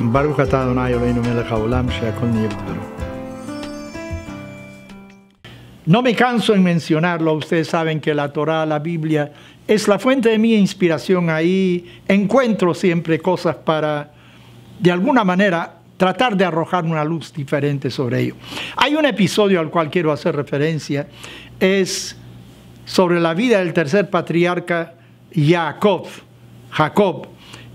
No me canso en mencionarlo, ustedes saben que la Torá, la Biblia, es la fuente de mi inspiración. Ahí encuentro siempre cosas para, de alguna manera, tratar de arrojar una luz diferente sobre ello. Hay un episodio al cual quiero hacer referencia, es sobre la vida del tercer patriarca Jacob, Jacob,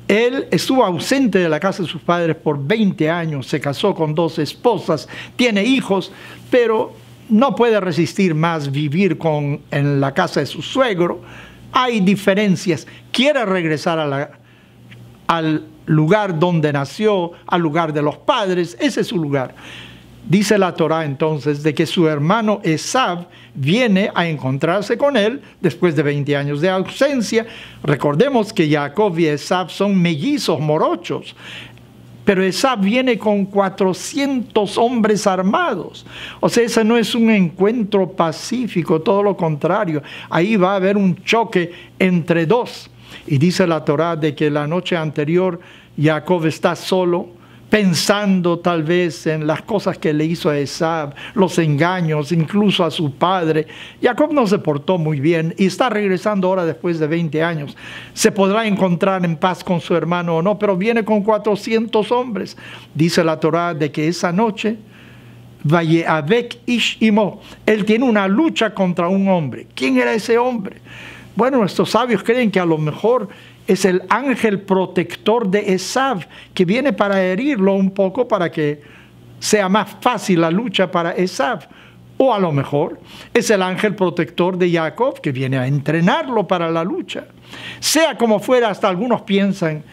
él estuvo ausente de la casa de sus padres por 20 años, se casó con dos esposas, tiene hijos, pero no puede resistir más vivir con, en la casa de su suegro. Hay diferencias, quiere regresar al lugar donde nació, al lugar de los padres, ese es su lugar. Dice la Torá entonces de que su hermano Esav viene a encontrarse con él después de 20 años de ausencia. Recordemos que Jacob y Esav son mellizos morochos. Pero Esab viene con 400 hombres armados. O sea, ese no es un encuentro pacífico, todo lo contrario. Ahí va a haber un choque entre dos. Y dice la Torá de que la noche anterior Jacob está solo pensando tal vez en las cosas que le hizo a Esab, los engaños, incluso a su padre. Jacob no se portó muy bien y está regresando ahora después de 20 años. Se podrá encontrar en paz con su hermano o no, pero viene con 400 hombres. Dice la Torá de que esa noche, Valle Ish Imo, él tiene una lucha contra un hombre. ¿Quién era ese hombre? Bueno, nuestros sabios creen que a lo mejor es el ángel protector de Esav que viene para herirlo un poco para que sea más fácil la lucha para Esav. O a lo mejor es el ángel protector de Jacob que viene a entrenarlo para la lucha. Sea como fuera, hasta algunos piensan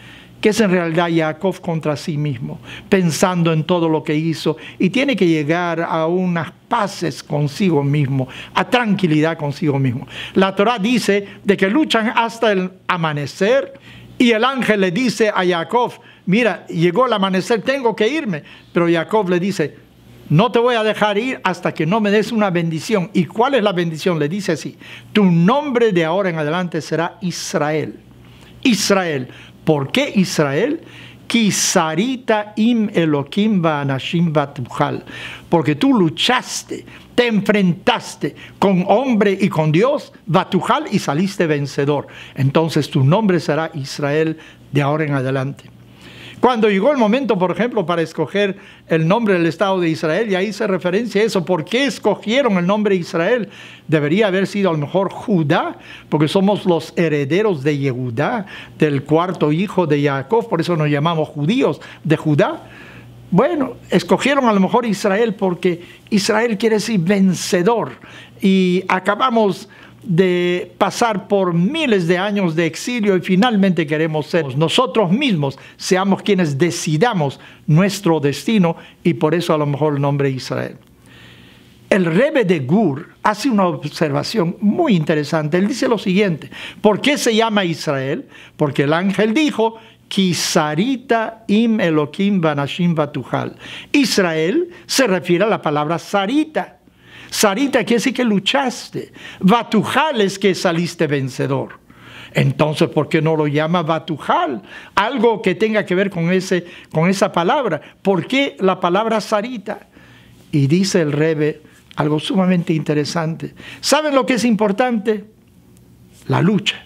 que es en realidad Jacob contra sí mismo, pensando en todo lo que hizo y tiene que llegar a unas paces consigo mismo, a tranquilidad consigo mismo. La Torah dice de que luchan hasta el amanecer y el ángel le dice a Jacob, mira, llegó el amanecer, tengo que irme, pero Jacob le dice, no te voy a dejar ir hasta que no me des una bendición. ¿Y cuál es la bendición? Le dice así, tu nombre de ahora en adelante será Israel. Israel, ¿Por qué Israel? im Porque tú luchaste, te enfrentaste con hombre y con Dios, batuhal y saliste vencedor. Entonces tu nombre será Israel de ahora en adelante. Cuando llegó el momento, por ejemplo, para escoger el nombre del Estado de Israel, y ahí se referencia a eso, ¿por qué escogieron el nombre Israel? Debería haber sido a lo mejor Judá, porque somos los herederos de Yehudá, del cuarto hijo de Jacob, por eso nos llamamos judíos de Judá. Bueno, escogieron a lo mejor Israel porque Israel quiere decir vencedor y acabamos de pasar por miles de años de exilio y finalmente queremos ser nosotros mismos, seamos quienes decidamos nuestro destino y por eso a lo mejor el nombre Israel. El Rebe de Gur hace una observación muy interesante. Él dice lo siguiente, ¿por qué se llama Israel? Porque el ángel dijo, Kisarita im Elohim Banashim Israel se refiere a la palabra sarita Sarita quiere decir que luchaste. Batujal es que saliste vencedor. Entonces, ¿por qué no lo llama Batujal? Algo que tenga que ver con, ese, con esa palabra. ¿Por qué la palabra Sarita? Y dice el Rebe algo sumamente interesante. ¿Saben lo que es importante? La lucha.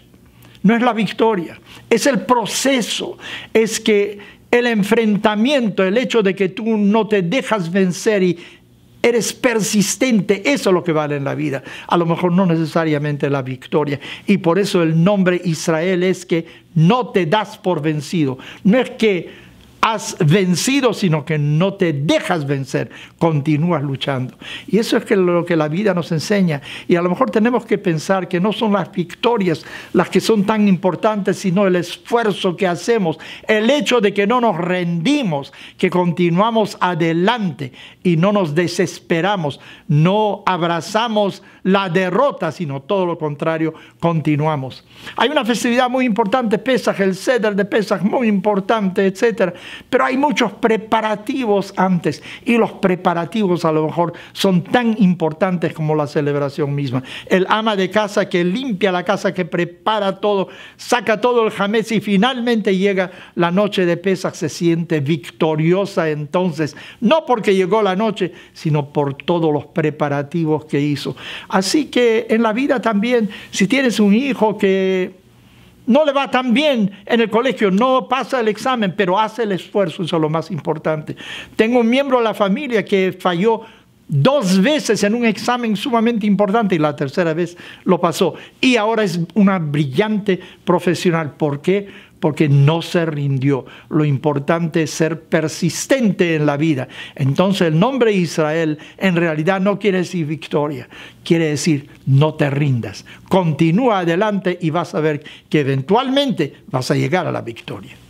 No es la victoria, es el proceso. Es que el enfrentamiento, el hecho de que tú no te dejas vencer y eres persistente, eso es lo que vale en la vida, a lo mejor no necesariamente la victoria. Y por eso el nombre Israel es que no te das por vencido, no es que has vencido, sino que no te dejas vencer, continúas luchando. Y eso es lo que la vida nos enseña. Y a lo mejor tenemos que pensar que no son las victorias las que son tan importantes, sino el esfuerzo que hacemos, el hecho de que no nos rendimos, que continuamos adelante y no nos desesperamos, no abrazamos la derrota, sino todo lo contrario, continuamos. Hay una festividad muy importante, Pesach, el ceder de Pesach, muy importante, etc., pero hay muchos preparativos antes y los preparativos a lo mejor son tan importantes como la celebración misma. El ama de casa que limpia la casa, que prepara todo, saca todo el jamés y finalmente llega la noche de Pesach, se siente victoriosa entonces, no porque llegó la noche, sino por todos los preparativos que hizo. Así que en la vida también, si tienes un hijo que no le va tan bien en el colegio, no pasa el examen, pero hace el esfuerzo, eso es lo más importante. Tengo un miembro de la familia que falló dos veces en un examen sumamente importante y la tercera vez lo pasó. Y ahora es una brillante profesional. ¿Por qué? porque no se rindió. Lo importante es ser persistente en la vida. Entonces el nombre Israel en realidad no quiere decir victoria, quiere decir no te rindas. Continúa adelante y vas a ver que eventualmente vas a llegar a la victoria.